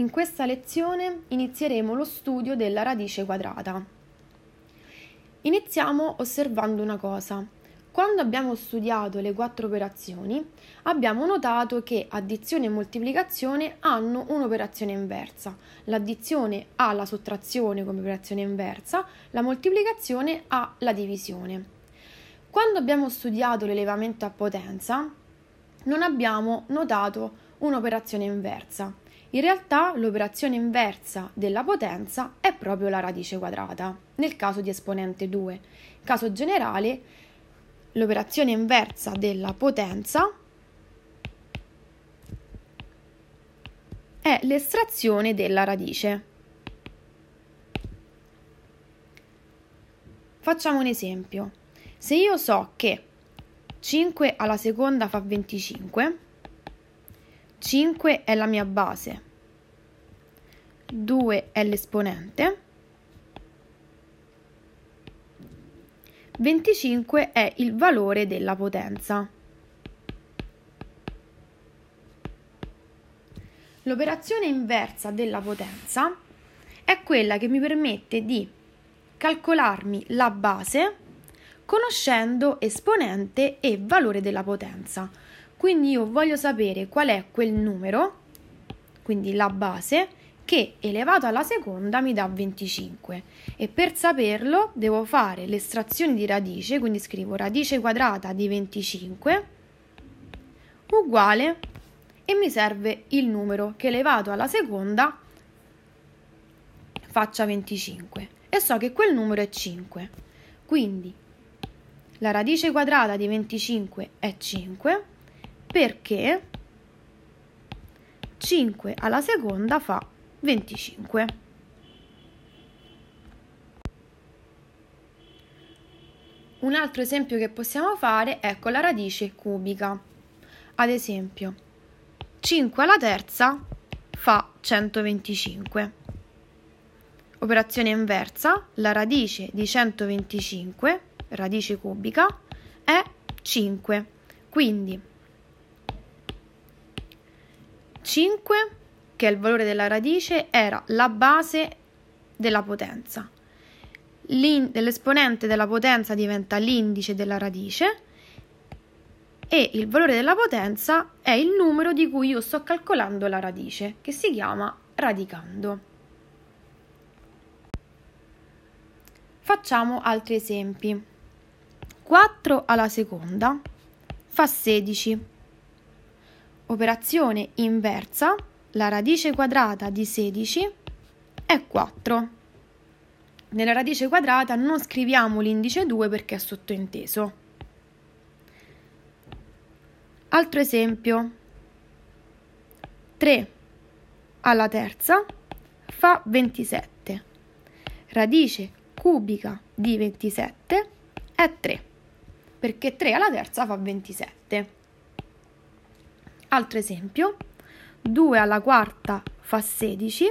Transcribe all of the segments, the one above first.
In questa lezione inizieremo lo studio della radice quadrata. Iniziamo osservando una cosa. Quando abbiamo studiato le quattro operazioni, abbiamo notato che addizione e moltiplicazione hanno un'operazione inversa. L'addizione ha la sottrazione come operazione inversa, la moltiplicazione ha la divisione. Quando abbiamo studiato l'elevamento a potenza, non abbiamo notato un'operazione inversa. In realtà l'operazione inversa della potenza è proprio la radice quadrata, nel caso di esponente 2. In caso generale, l'operazione inversa della potenza è l'estrazione della radice. Facciamo un esempio. Se io so che 5 alla seconda fa 25, 5 è la mia base, 2 è l'esponente, 25 è il valore della potenza. L'operazione inversa della potenza è quella che mi permette di calcolarmi la base conoscendo esponente e valore della potenza. Quindi io voglio sapere qual è quel numero, quindi la base, che elevato alla seconda mi dà 25 e per saperlo devo fare l'estrazione di radice, quindi scrivo radice quadrata di 25 uguale e mi serve il numero che elevato alla seconda faccia 25 e so che quel numero è 5. Quindi la radice quadrata di 25 è 5 perché 5 alla seconda fa 25. Un altro esempio che possiamo fare è con la radice cubica. Ad esempio, 5 alla terza fa 125. Operazione inversa, la radice di 125, radice cubica, è 5. Quindi 5, che è il valore della radice, era la base della potenza. l'esponente della potenza diventa l'indice della radice e il valore della potenza è il numero di cui io sto calcolando la radice, che si chiama radicando. Facciamo altri esempi. 4 alla seconda fa 16 operazione inversa, la radice quadrata di 16 è 4. Nella radice quadrata non scriviamo l'indice 2 perché è sottointeso. Altro esempio. 3 alla terza fa 27. Radice cubica di 27 è 3, perché 3 alla terza fa 27. Altro esempio, 2 alla quarta fa 16,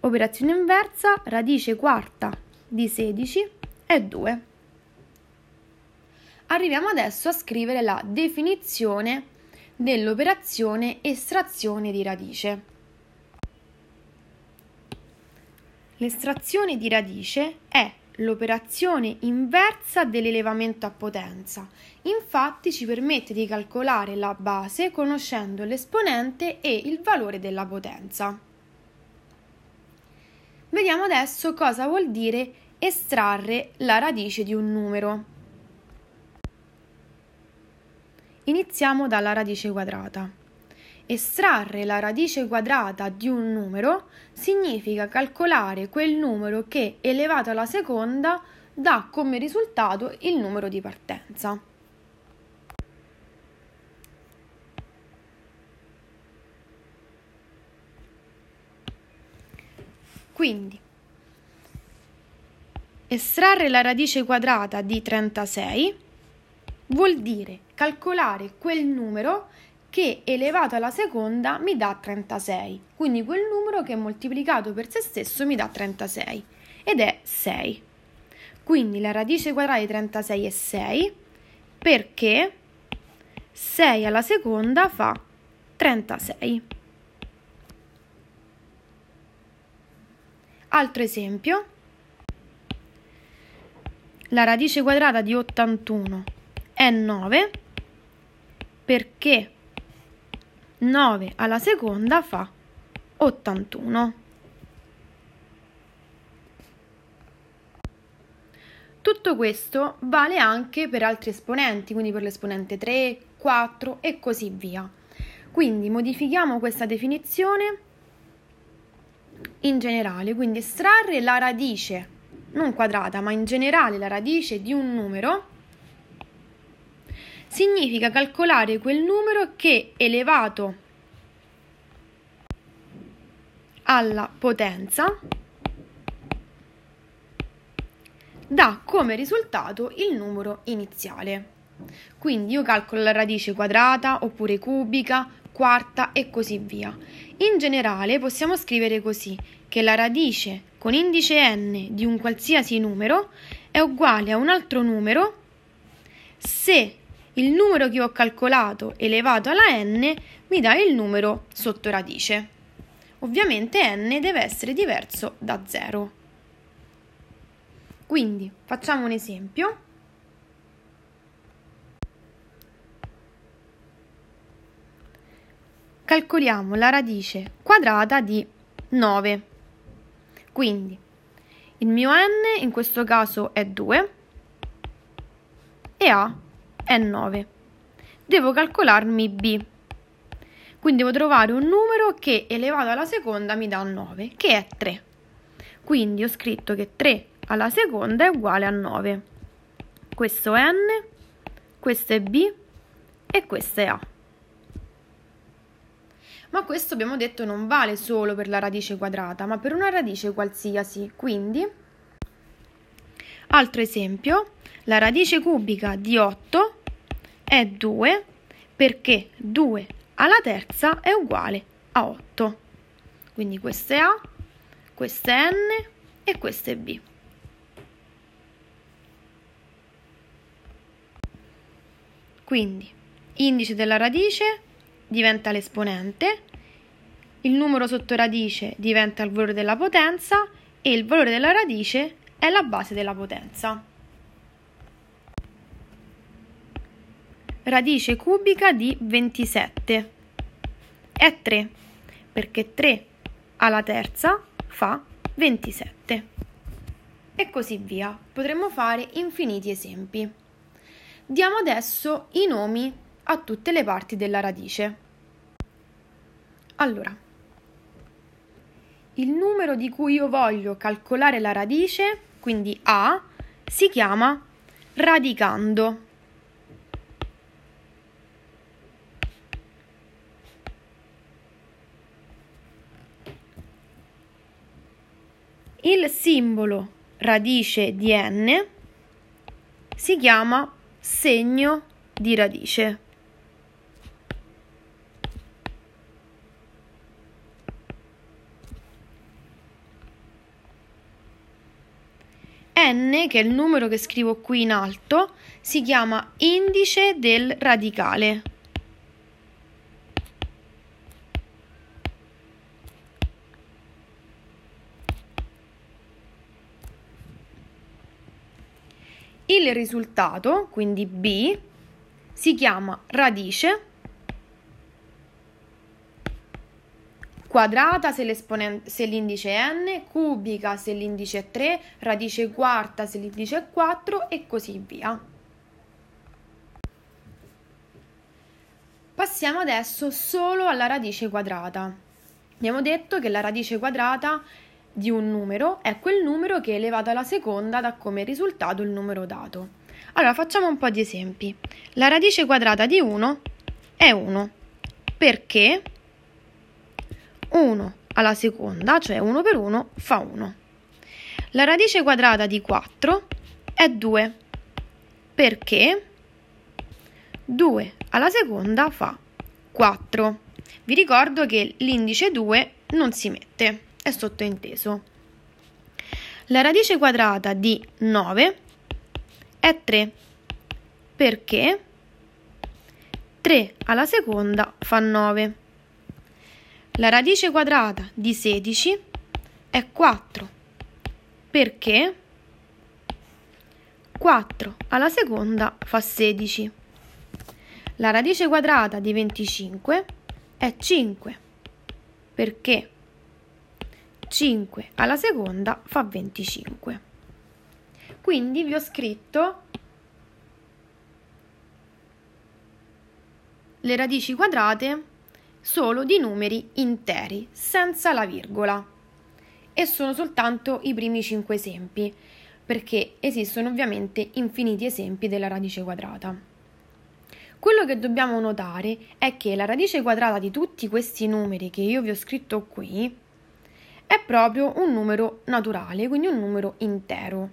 operazione inversa, radice quarta di 16 è 2. Arriviamo adesso a scrivere la definizione dell'operazione estrazione di radice. L'estrazione di radice è l'operazione inversa dell'elevamento a potenza. Infatti ci permette di calcolare la base conoscendo l'esponente e il valore della potenza. Vediamo adesso cosa vuol dire estrarre la radice di un numero. Iniziamo dalla radice quadrata. Estrarre la radice quadrata di un numero significa calcolare quel numero che, elevato alla seconda, dà come risultato il numero di partenza. Quindi, estrarre la radice quadrata di 36 vuol dire calcolare quel numero che elevato alla seconda mi dà 36, quindi quel numero che moltiplicato per se stesso mi dà 36 ed è 6. Quindi la radice quadrata di 36 è 6 perché 6 alla seconda fa 36. Altro esempio, la radice quadrata di 81 è 9 perché 9 alla seconda fa 81. Tutto questo vale anche per altri esponenti, quindi per l'esponente 3, 4 e così via. Quindi modifichiamo questa definizione in generale, quindi estrarre la radice, non quadrata, ma in generale la radice di un numero significa calcolare quel numero che elevato alla potenza dà come risultato il numero iniziale. Quindi io calcolo la radice quadrata oppure cubica, quarta e così via. In generale possiamo scrivere così che la radice con indice n di un qualsiasi numero è uguale a un altro numero se il numero che ho calcolato elevato alla n mi dà il numero sotto radice. Ovviamente n deve essere diverso da 0. Quindi facciamo un esempio. Calcoliamo la radice quadrata di 9. Quindi il mio n in questo caso è 2 e ha è 9. Devo calcolarmi b. Quindi devo trovare un numero che elevato alla seconda mi dà 9, che è 3. Quindi ho scritto che 3 alla seconda è uguale a 9. Questo è n, questo è b e questo è a. Ma questo abbiamo detto non vale solo per la radice quadrata, ma per una radice qualsiasi. Quindi, altro esempio, la radice cubica di 8 è è 2 perché 2 alla terza è uguale a 8. Quindi questa è A, questa è N e questa è B. Quindi indice della radice diventa l'esponente, il numero sotto radice diventa il valore della potenza e il valore della radice è la base della potenza. radice cubica di 27 è 3 perché 3 alla terza fa 27 e così via potremmo fare infiniti esempi diamo adesso i nomi a tutte le parti della radice allora il numero di cui io voglio calcolare la radice quindi a si chiama radicando il simbolo radice di n si chiama segno di radice. n, che è il numero che scrivo qui in alto, si chiama indice del radicale. il risultato, quindi B, si chiama radice quadrata se, se l'indice è n, cubica se l'indice è 3, radice quarta se l'indice è 4 e così via. Passiamo adesso solo alla radice quadrata. Abbiamo detto che la radice quadrata è di un numero è quel numero che elevato alla seconda dà come risultato il numero dato. Allora facciamo un po' di esempi. La radice quadrata di 1 è 1 perché 1 alla seconda, cioè 1 per 1, fa 1. La radice quadrata di 4 è 2 perché 2 alla seconda fa 4. Vi ricordo che l'indice 2 non si mette è sottointeso. La radice quadrata di 9 è 3 perché 3 alla seconda fa 9. La radice quadrata di 16 è 4 perché 4 alla seconda fa 16. La radice quadrata di 25 è 5 perché 5 alla seconda fa 25. Quindi vi ho scritto le radici quadrate solo di numeri interi, senza la virgola. E sono soltanto i primi 5 esempi, perché esistono ovviamente infiniti esempi della radice quadrata. Quello che dobbiamo notare è che la radice quadrata di tutti questi numeri che io vi ho scritto qui è proprio un numero naturale, quindi un numero intero.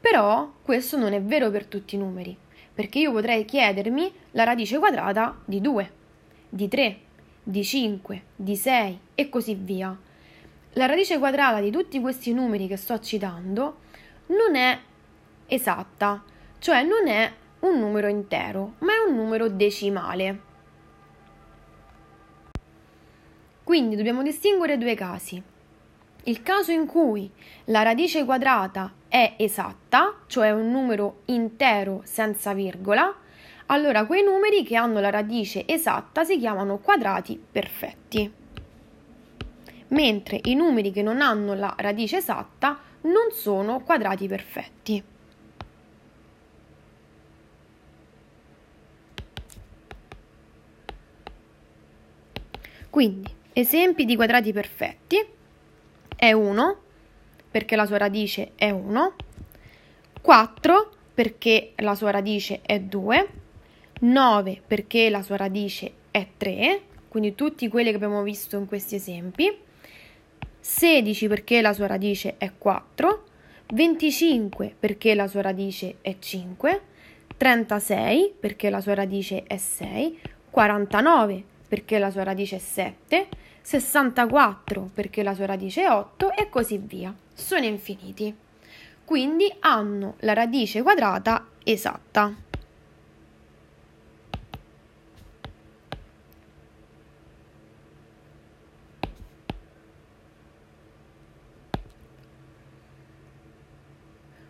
Però questo non è vero per tutti i numeri, perché io potrei chiedermi la radice quadrata di 2, di 3, di 5, di 6 e così via. La radice quadrata di tutti questi numeri che sto citando non è esatta, cioè non è un numero intero, ma è un numero decimale. Quindi dobbiamo distinguere due casi il caso in cui la radice quadrata è esatta, cioè un numero intero senza virgola, allora quei numeri che hanno la radice esatta si chiamano quadrati perfetti, mentre i numeri che non hanno la radice esatta non sono quadrati perfetti. Quindi, esempi di quadrati perfetti è 1 perché la sua radice è 1, 4 perché la sua radice è 2, 9 perché la sua radice è 3, quindi tutti quelli che abbiamo visto in questi esempi, 16 perché la sua radice è 4, 25 perché la sua radice è 5, 36 perché la sua radice è 6, 49 perché la sua radice è 7, 64 perché la sua radice è 8 e così via. Sono infiniti. Quindi hanno la radice quadrata esatta.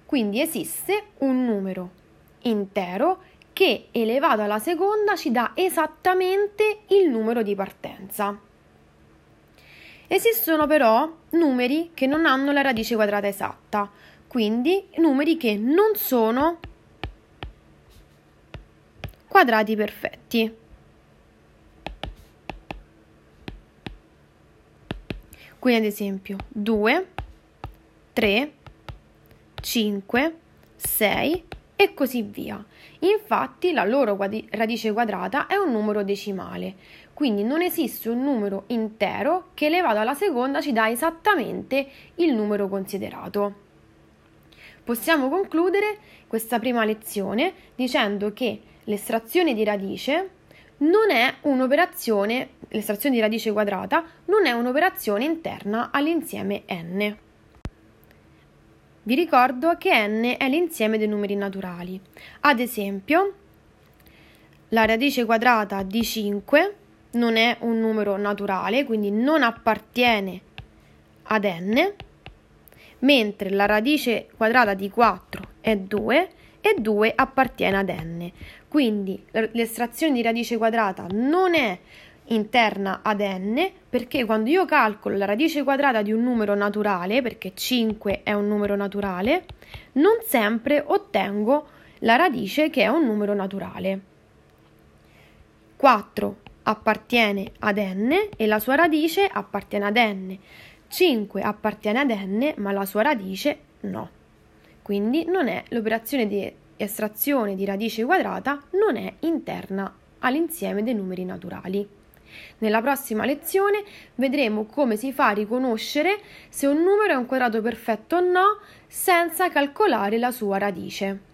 Quindi esiste un numero intero che elevato alla seconda ci dà esattamente il numero di partenza. Esistono però numeri che non hanno la radice quadrata esatta, quindi numeri che non sono quadrati perfetti. Quindi ad esempio 2, 3, 5, 6 e così via. Infatti la loro radice quadrata è un numero decimale, quindi non esiste un numero intero che elevato alla seconda ci dà esattamente il numero considerato. Possiamo concludere questa prima lezione dicendo che l'estrazione di radice non è un'operazione, l'estrazione di radice quadrata non è un'operazione interna all'insieme n. Vi ricordo che n è l'insieme dei numeri naturali. Ad esempio, la radice quadrata di 5 non è un numero naturale, quindi non appartiene ad n, mentre la radice quadrata di 4 è 2 e 2 appartiene ad n. Quindi l'estrazione di radice quadrata non è interna ad n perché quando io calcolo la radice quadrata di un numero naturale, perché 5 è un numero naturale, non sempre ottengo la radice che è un numero naturale. 4 appartiene ad n e la sua radice appartiene ad n. 5 appartiene ad n ma la sua radice no. Quindi non è l'operazione di estrazione di radice quadrata non è interna all'insieme dei numeri naturali. Nella prossima lezione vedremo come si fa a riconoscere se un numero è un quadrato perfetto o no senza calcolare la sua radice.